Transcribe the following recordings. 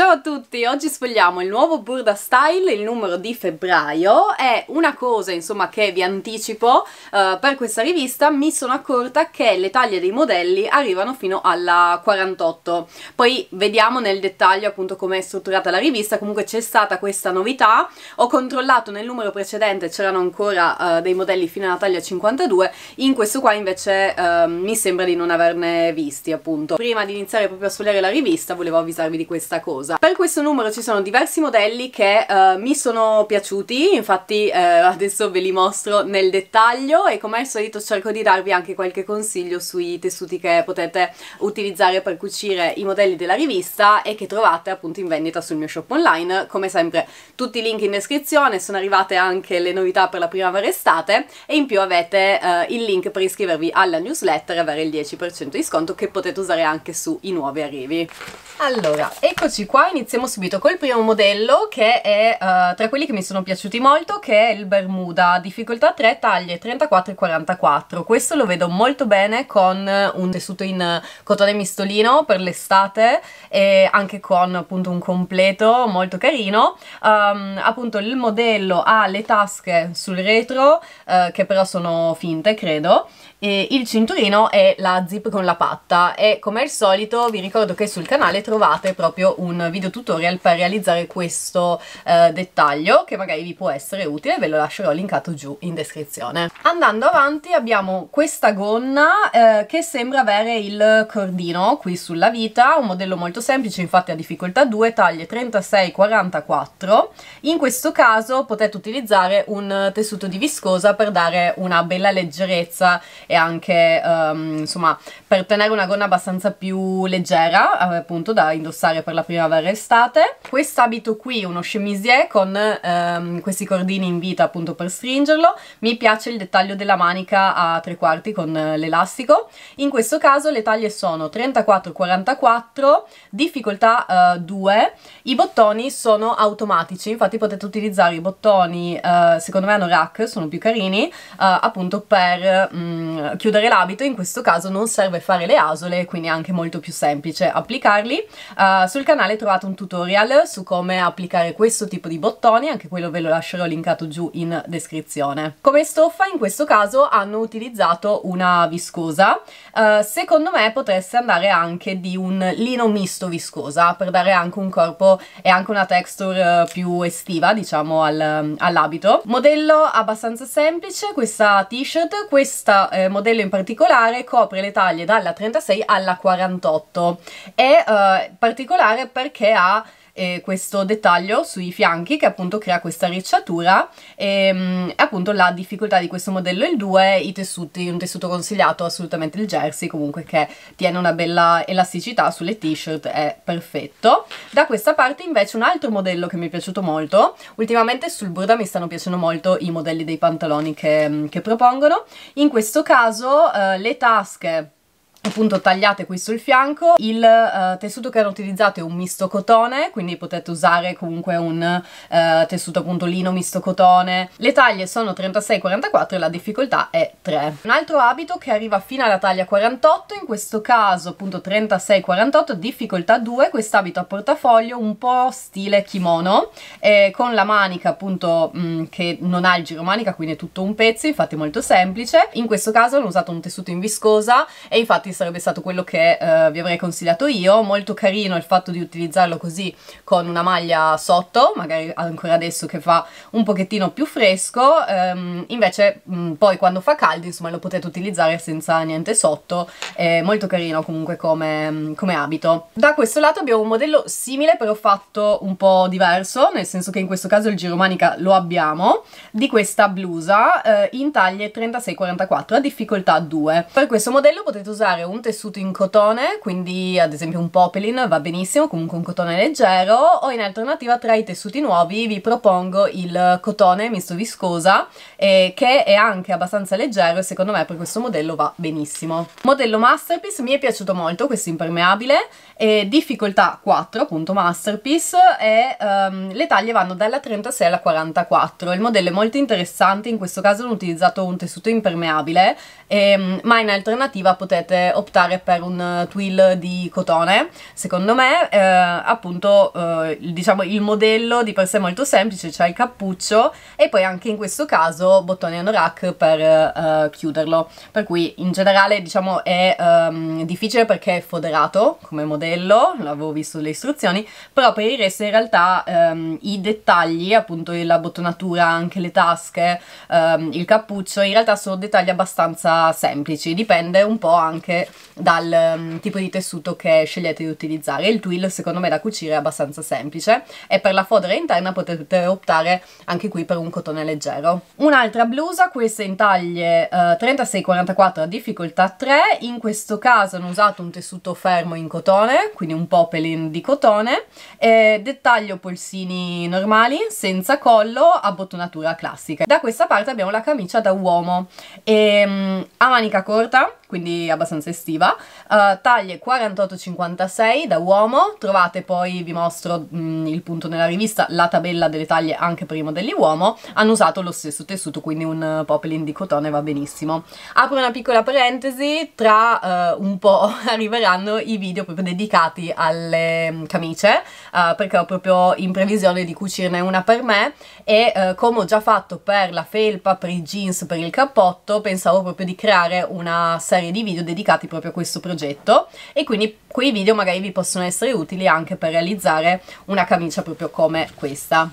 Ciao a tutti, oggi sfogliamo il nuovo Burda Style, il numero di febbraio è una cosa insomma che vi anticipo eh, per questa rivista mi sono accorta che le taglie dei modelli arrivano fino alla 48 poi vediamo nel dettaglio appunto come è strutturata la rivista comunque c'è stata questa novità ho controllato nel numero precedente c'erano ancora eh, dei modelli fino alla taglia 52 in questo qua invece eh, mi sembra di non averne visti appunto prima di iniziare proprio a sfogliare la rivista volevo avvisarvi di questa cosa cosa. Per questo numero ci sono diversi modelli che eh, mi sono piaciuti, infatti eh, adesso ve li mostro nel dettaglio e come al solito cerco di darvi anche qualche consiglio sui tessuti che potete utilizzare per cucire i modelli della rivista e che trovate appunto in vendita sul mio shop online. Come sempre tutti i link in descrizione, sono arrivate anche le novità per la primavera estate e in più avete eh, il link per iscrivervi alla newsletter e avere il 10% di sconto che potete usare anche sui nuovi arrivi. Allora, eccoci qua qua iniziamo subito col primo modello che è uh, tra quelli che mi sono piaciuti molto che è il Bermuda, difficoltà 3, taglie 34 e 44. Questo lo vedo molto bene con eh, un tessuto in eh, cotone mistolino per l'estate e anche con appunto un completo molto carino. Um, appunto il modello ha le tasche sul retro uh, che però sono finte credo e il cinturino è la zip con la patta e come al solito vi ricordo che sul canale trovate proprio un video tutorial per realizzare questo eh, dettaglio che magari vi può essere utile, ve lo lascerò linkato giù in descrizione. Andando avanti abbiamo questa gonna eh, che sembra avere il cordino qui sulla vita, un modello molto semplice, infatti a difficoltà 2, taglie 36-44. In questo caso potete utilizzare un tessuto di viscosa per dare una bella leggerezza e anche ehm, insomma per tenere una gonna abbastanza più leggera, eh, appunto da indossare per la primavera restate. abito qui, uno chemisier con ehm, questi cordini in vita appunto per stringerlo, mi piace il dettaglio della manica a tre quarti con eh, l'elastico. In questo caso le taglie sono 34-44, difficoltà eh, 2, i bottoni sono automatici, infatti potete utilizzare i bottoni, eh, secondo me hanno rack, sono più carini, eh, appunto per mh, mm, chiudere l'abito, in questo caso non serve fare le asole, quindi è anche molto più semplice applicarli. Eh, sul canale trovate trovato un tutorial su come applicare questo tipo di bottoni, anche quello ve lo lascerò linkato giù in descrizione. Come stoffa in questo caso hanno utilizzato una viscosa, eh, secondo me potreste andare anche di un lino misto viscosa per dare anche un corpo e anche una texture eh, più estiva diciamo al, all'abito. Modello abbastanza semplice, questa t-shirt, questo eh, modello in particolare copre le taglie dalla 36 alla 48 è eh, particolare perché che ha eh, questo dettaglio sui fianchi che appunto crea questa ricciatura ehm, e mh, appunto la difficoltà di questo modello il 2 i tessuti, un tessuto consigliato assolutamente il jersey comunque che tiene una bella elasticità sulle t-shirt è perfetto da questa parte invece un altro modello che mi è piaciuto molto ultimamente sul Burda mi stanno piacendo molto i modelli dei pantaloni che, che propongono in questo caso eh, le tasche appunto tagliate qui sul fianco il uh, tessuto che hanno utilizzato è un misto cotone quindi potete usare comunque un uh, tessuto appunto lino misto cotone le taglie sono 36-44 e la difficoltà è 3 un altro abito che arriva fino alla taglia 48 in questo caso appunto 36-48 difficoltà 2 quest'abito a portafoglio un po' stile kimono eh, con la manica appunto mh, mm, che non ha il giro manica quindi è tutto un pezzo infatti molto semplice in questo caso hanno usato un tessuto in viscosa e infatti che sarebbe stato quello che eh, vi avrei consigliato io, molto carino il fatto di utilizzarlo così con una maglia sotto, magari ancora adesso che fa un pochettino più fresco, ehm, invece mh, mm, poi quando fa caldo insomma lo potete utilizzare senza niente sotto, è molto carino comunque come, mm, come abito. Da questo lato abbiamo un modello simile però fatto un po' diverso, nel senso che in questo caso il giro manica lo abbiamo, di questa blusa eh, in taglie 36-44 a difficoltà 2. Per questo modello potete usare usare un tessuto in cotone, quindi ad esempio un popelin va benissimo, comunque un cotone leggero, o in alternativa tra i tessuti nuovi vi propongo il cotone misto viscosa, eh, che è anche abbastanza leggero e secondo me per questo modello va benissimo. Modello Masterpiece, mi è piaciuto molto questo impermeabile, eh, difficoltà 4, appunto Masterpiece, e ehm, le taglie vanno dalla 36 alla 44. Il modello è molto interessante, in questo caso hanno utilizzato un tessuto impermeabile, ehm, ma in alternativa potete optare per un eh, twill di cotone secondo me eh, appunto eh, diciamo il modello di per sé è molto semplice c'è cioè il cappuccio e poi anche in questo caso bottoni anorak per eh, chiuderlo per cui in generale diciamo è ehm, difficile perché è foderato come modello l'avevo visto le istruzioni però per il resto in realtà ehm, i dettagli appunto la bottonatura anche le tasche ehm, il cappuccio in realtà sono dettagli abbastanza semplici dipende un po' anche dal um, tipo di tessuto che scegliete di utilizzare. Il twill secondo me da cucire è abbastanza semplice e per la fodera interna potete optare anche qui per un cotone leggero. Un'altra blusa, questa in taglie uh, 36-44 a difficoltà 3, in questo caso hanno usato un tessuto fermo in cotone, quindi un poplin di cotone, e dettaglio polsini normali, senza collo, a bottonatura classica. Da questa parte abbiamo la camicia da uomo e, um, a manica corta, quindi abbastanza estiva, uh, eh, taglie 48-56 da uomo, trovate poi, vi mostro mh, mm, il punto nella rivista, la tabella delle taglie anche per i modelli uomo, hanno usato lo stesso tessuto, quindi un eh, poplin di cotone va benissimo. Apro una piccola parentesi, tra uh, un po' arriveranno i video proprio dedicati alle mm, camicie, uh, perché ho proprio in previsione di cucirne una per me e come ho già fatto per la felpa, per i jeans, per il cappotto, pensavo proprio di creare una serie di video dedicati dedicati proprio a questo progetto e quindi quei video magari vi possono essere utili anche per realizzare una camicia proprio come questa.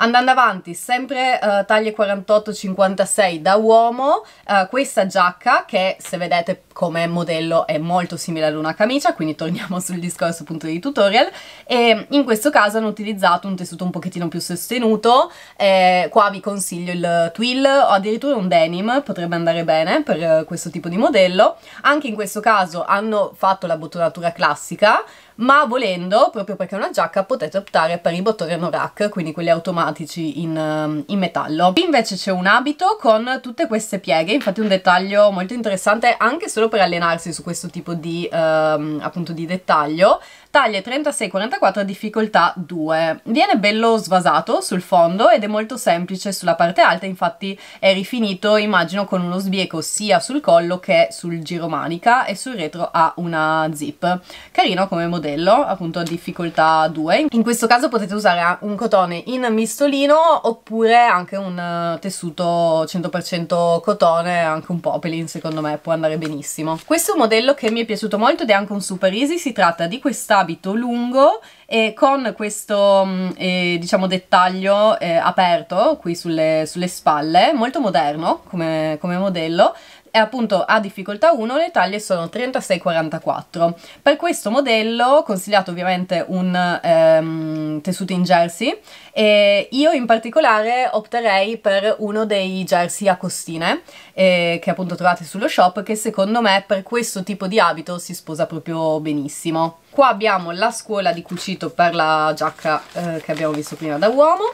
Andando avanti, sempre eh, taglie 48-56 da uomo, eh, questa giacca che se vedete come modello è molto simile ad una camicia, quindi torniamo sul discorso appunto dei tutorial, e in questo caso hanno utilizzato un tessuto un pochettino più sostenuto, eh, qua vi consiglio il twill o addirittura un denim, potrebbe andare bene per questo tipo di modello, anche in questo caso hanno fatto la bottonatura classica, ma volendo, proprio perché è una giacca, potete optare per i bottoni anorak, quindi quelli automatici in, ehm, in metallo. Qui invece c'è un abito con tutte queste pieghe, infatti un dettaglio molto interessante anche solo per allenarsi su questo tipo di, ehm, appunto, di dettaglio taglie 36-44 difficoltà 2. Viene bello svasato sul fondo ed è molto semplice sulla parte alta, infatti è rifinito immagino con uno sbieco sia sul collo che sul giro manica e sul retro ha una zip. Carino come modello, appunto difficoltà 2. In questo caso potete usare un cotone in mistolino oppure anche un eh, tessuto 100% cotone, anche un poplin secondo me può andare benissimo. Questo è un modello che mi è piaciuto molto ed è anche un super easy, si tratta di questa abito lungo e con questo mm, eh, diciamo dettaglio eh, aperto qui sulle, sulle, spalle molto moderno come, come modello e appunto a difficoltà 1 le taglie sono 36-44. Per questo modello consigliato ovviamente un ehm, tessuto in jersey e io in particolare opterei per uno dei jersey a costine eh, che appunto trovate sullo shop che secondo me per questo tipo di abito si sposa proprio benissimo. Qua abbiamo la scuola di cucito per la giacca eh, che abbiamo visto prima da uomo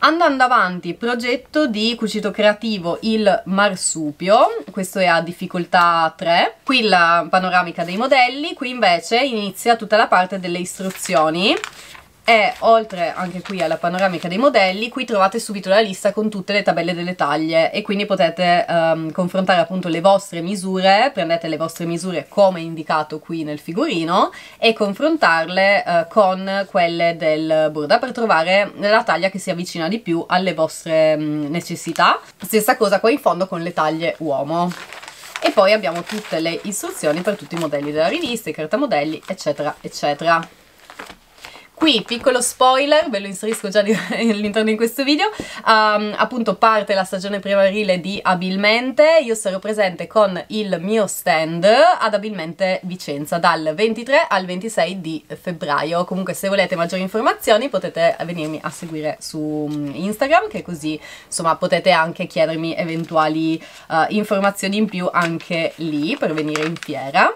Andando avanti, progetto di cucito creativo Il Marsupio, questo è a difficoltà 3. Qui la panoramica dei modelli, qui invece inizia tutta la parte delle istruzioni e oltre anche qui alla panoramica dei modelli qui trovate subito la lista con tutte le tabelle delle taglie e quindi potete um, confrontare appunto le vostre misure prendete le vostre misure come indicato qui nel figurino e confrontarle uh, con quelle del Burda per trovare la taglia che si avvicina di più alle vostre um, necessità stessa cosa qua in fondo con le taglie uomo e poi abbiamo tutte le istruzioni per tutti i modelli della rivista, i cartamodelli eccetera eccetera Qui, piccolo spoiler, ve lo inserisco già all'interno di questo video, um, appunto parte la stagione primaverile di Abilmente, io sarò presente con il mio stand ad Abilmente Vicenza dal 23 al 26 di febbraio, comunque se volete maggiori informazioni potete venirmi a seguire su mm, Instagram che così insomma potete anche chiedermi eventuali uh, informazioni in più anche lì per venire in fiera.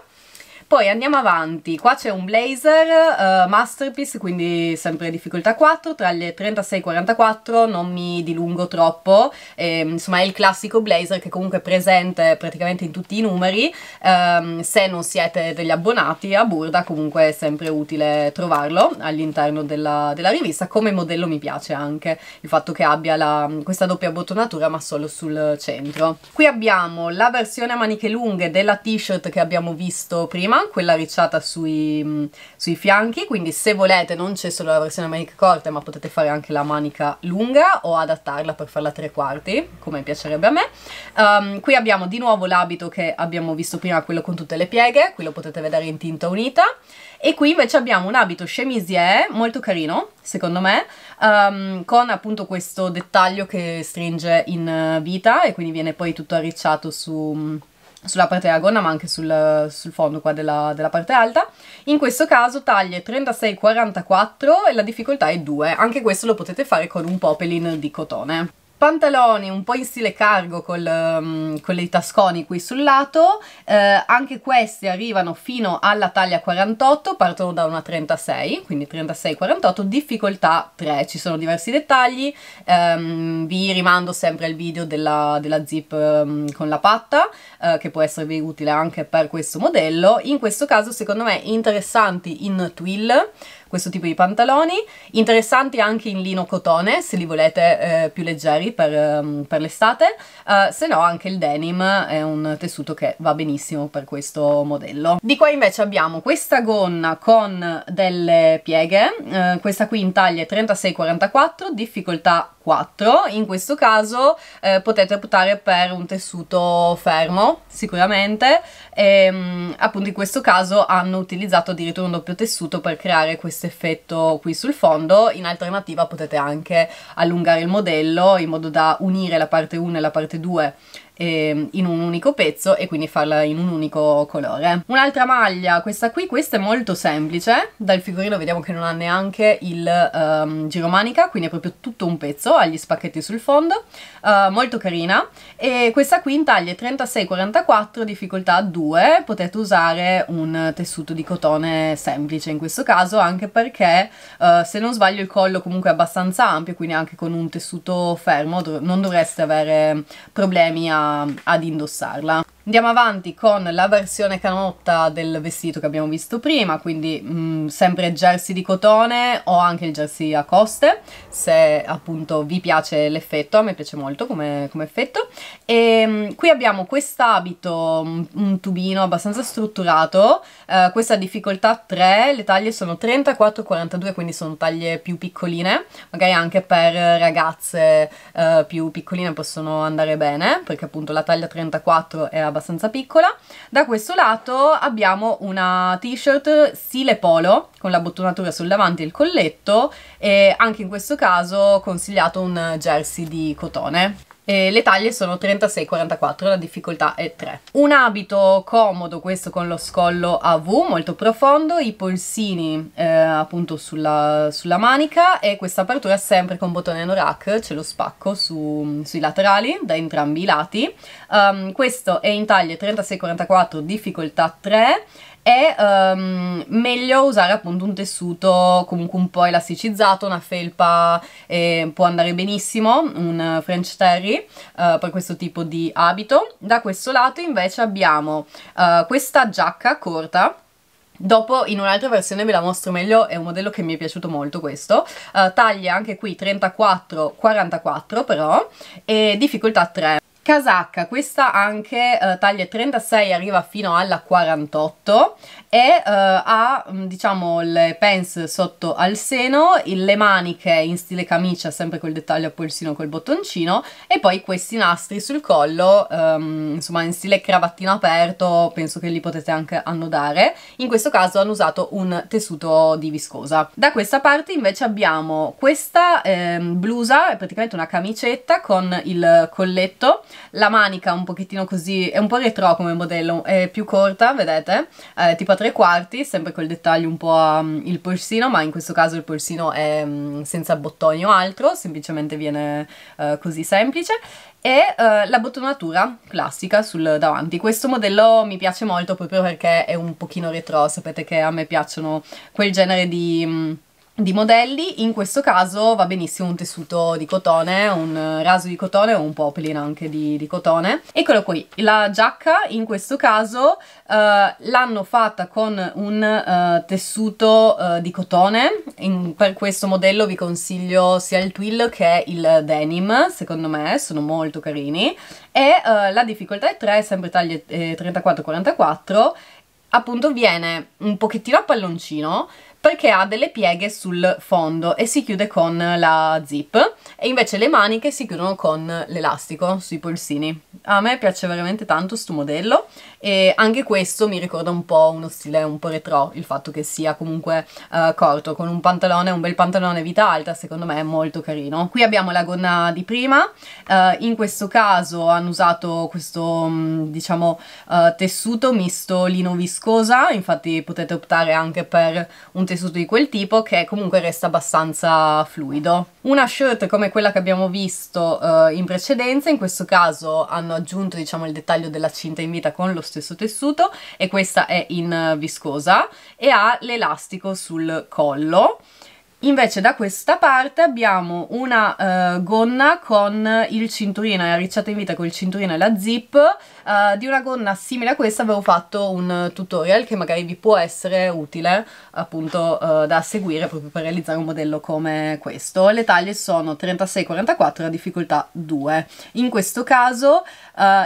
Poi andiamo avanti, qua c'è un blazer, uh, masterpiece, quindi sempre difficoltà 4, tra le 36 e 44, non mi dilungo troppo, e, ehm, insomma è il classico blazer che comunque è presente praticamente in tutti i numeri, um, se non siete degli abbonati a Burda comunque è sempre utile trovarlo all'interno della, della, rivista, come modello mi piace anche il fatto che abbia la, questa doppia bottonatura ma solo sul centro. Qui abbiamo la versione a maniche lunghe della t-shirt che abbiamo visto prima, quella ricciata sui, mm, sui fianchi, quindi se volete non c'è solo la versione manica corta ma potete fare anche la manica lunga o adattarla per farla a tre quarti, come piacerebbe a me. Um, qui abbiamo di nuovo l'abito che abbiamo visto prima, quello con tutte le pieghe, qui lo potete vedere in tinta unita. E qui invece abbiamo un abito chemisier molto carino, secondo me, um, con appunto questo dettaglio che stringe in vita e quindi viene poi tutto arricciato su mm, sulla parte della gonna ma anche sul, sul fondo qua della, della, parte alta in questo caso taglie 36-44 e la difficoltà è 2 anche questo lo potete fare con un popelin di cotone pantaloni un po' in stile cargo col, um, con i tasconi qui sul lato, eh, anche questi arrivano fino alla taglia 48, partono da una 36, quindi 36-48, difficoltà 3, ci sono diversi dettagli, um, vi rimando sempre al video della, della zip um, con la patta, uh, che può esservi utile anche per questo modello, in questo caso secondo me interessanti in twill, questo tipo di pantaloni, interessanti anche in lino cotone se li volete eh, più leggeri per, um, per l'estate, uh, se no anche il denim è un tessuto che va benissimo per questo modello. Di qua invece abbiamo questa gonna con delle pieghe, uh, questa qui in taglia 36-44, difficoltà 4, in questo caso eh, potete optare per un tessuto fermo sicuramente e, ehm, appunto in questo caso hanno utilizzato addirittura un doppio tessuto per creare questa questo effetto qui sul fondo, in alternativa potete anche allungare il modello in modo da unire la parte 1 e la parte 2 eh, in un unico pezzo e quindi farla in un unico colore. Un'altra maglia, questa qui, questa è molto semplice, dal figurino vediamo che non ha neanche il um, ehm, giromanica, quindi è proprio tutto un pezzo, ha gli spacchetti sul fondo, uh, molto carina e questa qui in taglie 36-44, difficoltà 2, potete usare un tessuto di cotone semplice in questo caso anche perché uh, se non sbaglio il collo comunque è abbastanza ampio, quindi anche con un tessuto fermo dov non dovreste avere problemi a ad indossarla. Andiamo avanti con la versione canotta del vestito che abbiamo visto prima, quindi mh, mm, sempre jersey di cotone o anche il jersey a coste, se appunto vi piace l'effetto, a me piace molto come, come effetto. E ehm, mh, qui abbiamo quest'abito, un tubino abbastanza strutturato, eh, questa difficoltà 3, le taglie sono 34, 42, quindi sono taglie più piccoline, magari anche per ragazze eh, più piccoline possono andare bene, perché appunto la taglia 34 è abbastanza abbastanza piccola. Da questo lato abbiamo una t-shirt stile polo con la bottonatura sul davanti e il colletto e anche in questo caso ho consigliato un jersey di cotone. Eh, le taglie sono 36-44, la difficoltà è 3. Un abito comodo, questo con lo scollo a V, molto profondo, i polsini eh, appunto sulla, sulla, manica e questa apertura sempre con bottone anorak, c'è lo spacco su, sui laterali, da entrambi i lati. Um, questo è in taglie 36-44, difficoltà 3 è um, meglio usare appunto un tessuto comunque un po' elasticizzato, una felpa eh, può andare benissimo, un French Terry uh, per questo tipo di abito. Da questo lato invece abbiamo uh, questa giacca corta Dopo in un'altra versione ve la mostro meglio, è un modello che mi è piaciuto molto questo, uh, taglia anche qui 34-44 però e difficoltà 3. Casacca, questa anche eh, taglia 36 arriva fino alla 48 e eh, ha mm, diciamo le pants sotto al seno, le maniche in stile camicia sempre col dettaglio a polsino col bottoncino e poi questi nastri sul collo ehm, insomma in stile cravattino aperto penso che li potete anche annodare in questo caso hanno usato un tessuto di viscosa. Da questa parte invece abbiamo questa ehm, blusa, è praticamente una camicetta con il colletto la manica un pochettino così, è un po' retro come modello, è più corta, vedete, eh, tipo a tre quarti, sempre col dettaglio un po' um, il polsino, ma in questo caso il polsino è um, senza bottoni o altro, semplicemente viene uh, così semplice e uh, la bottonatura classica sul davanti. Questo modello mi piace molto proprio perché è un pochino retro, sapete che a me piacciono quel genere di... Um, di modelli, in questo caso va benissimo un tessuto di cotone, un raso di cotone o un poplin anche di, di, cotone. Eccolo qui, la giacca in questo caso uh, l'hanno fatta con un uh, tessuto uh, di cotone, in, per questo modello vi consiglio sia il twill che il denim, secondo me sono molto carini e la difficoltà è 3, sempre taglie eh, 34-44 appunto viene un pochettino a palloncino perché ha delle pieghe sul fondo e si chiude con la zip e invece le maniche si chiudono con l'elastico sui polsini. A me piace veramente tanto questo modello e anche questo mi ricorda un po' uno stile un po' retro, il fatto che sia comunque uh, corto, con un pantalone, un bel pantalone vita alta, secondo me è molto carino. Qui abbiamo la gonna di prima, uh, in questo caso hanno usato questo mm, diciamo uh, tessuto misto lino viscosa, infatti potete optare anche per un tessuto tessuto di quel tipo che comunque resta abbastanza fluido. Una shirt come quella che abbiamo visto eh, in precedenza, in questo caso hanno aggiunto diciamo il dettaglio della cinta in vita con lo stesso tessuto e questa è in viscosa e ha l'elastico sul collo Invece da questa parte abbiamo una uh, gonna con il cinturino, è arricciata in vita con il cinturino e la zip, uh, di una gonna simile a questa avevo fatto un tutorial che magari vi può essere utile appunto uh, da seguire proprio per realizzare un modello come questo. Le taglie sono 36-44 a difficoltà 2. In questo caso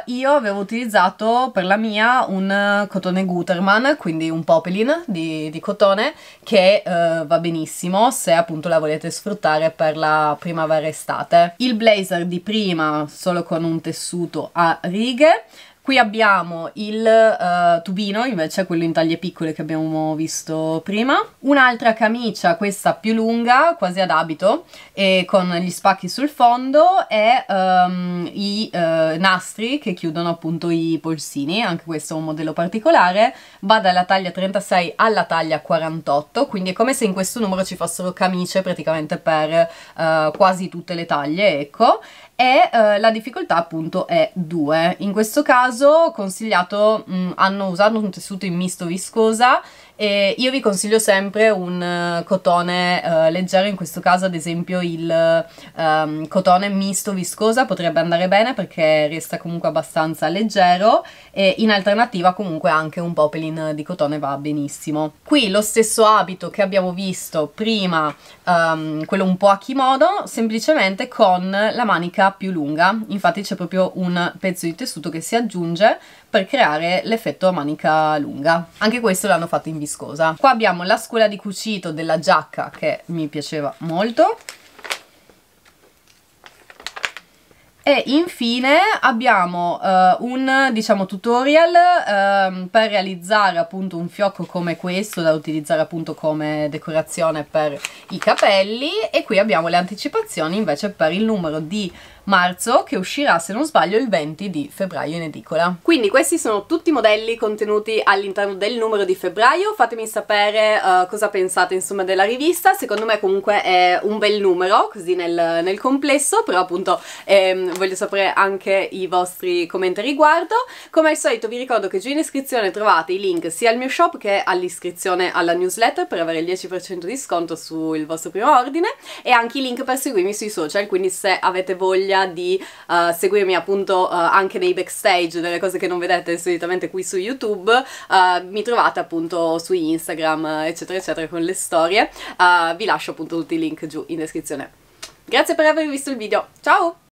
io avevo utilizzato per la mia un cotone Guterman, quindi un popelin di, di cotone che va benissimo se appunto la volete sfruttare per la primavera estate il blazer di prima solo con un tessuto a righe Qui abbiamo il uh, tubino, invece quello in taglie piccole che abbiamo visto prima. Un'altra camicia, questa più lunga, quasi ad abito, e con gli spacchi sul fondo, e um, i uh, nastri che chiudono appunto i polsini, anche questo è un modello particolare. Va dalla taglia 36 alla taglia 48, quindi è come se in questo numero ci fossero camicie praticamente per uh, quasi tutte le taglie, ecco e eh, la difficoltà appunto è 2. In questo caso consigliato, mh, mm, hanno usato un tessuto in misto viscosa e io vi consiglio sempre un uh, cotone uh, leggero, in questo caso ad esempio il um, cotone misto viscosa potrebbe andare bene perché resta comunque abbastanza leggero e in alternativa comunque anche un popelin di cotone va benissimo. Qui lo stesso abito che abbiamo visto prima, um, quello un po' a kimono, semplicemente con la manica più lunga, infatti c'è proprio un pezzo di tessuto che si aggiunge per creare l'effetto a manica lunga. Anche questo l'hanno fatto in viscosa. Qua abbiamo la scuola di cucito della giacca che mi piaceva molto. E infine abbiamo uh, un diciamo, tutorial uh, per realizzare appunto un fiocco come questo da utilizzare appunto come decorazione per i capelli e qui abbiamo le anticipazioni invece per il numero di marzo che uscirà se non sbaglio il 20 di febbraio in edicola. Quindi questi sono tutti i modelli contenuti all'interno del numero di febbraio, fatemi sapere uh, cosa pensate insomma della rivista, secondo me comunque è un bel numero così nel, nel complesso, però appunto ehm, voglio sapere anche i vostri commenti a riguardo. Come al solito vi ricordo che giù in iscrizione trovate i link sia al mio shop che all'iscrizione alla newsletter per avere il 10% di sconto sul vostro primo ordine e anche i link per seguirmi sui social, quindi se avete voglia voglia di uh, seguirmi appunto uh, anche nei backstage delle cose che non vedete solitamente qui su YouTube, uh, mi trovate appunto su Instagram eccetera eccetera con le storie, vi lascio appunto tutti i link giù in descrizione. Grazie per aver visto il video, ciao!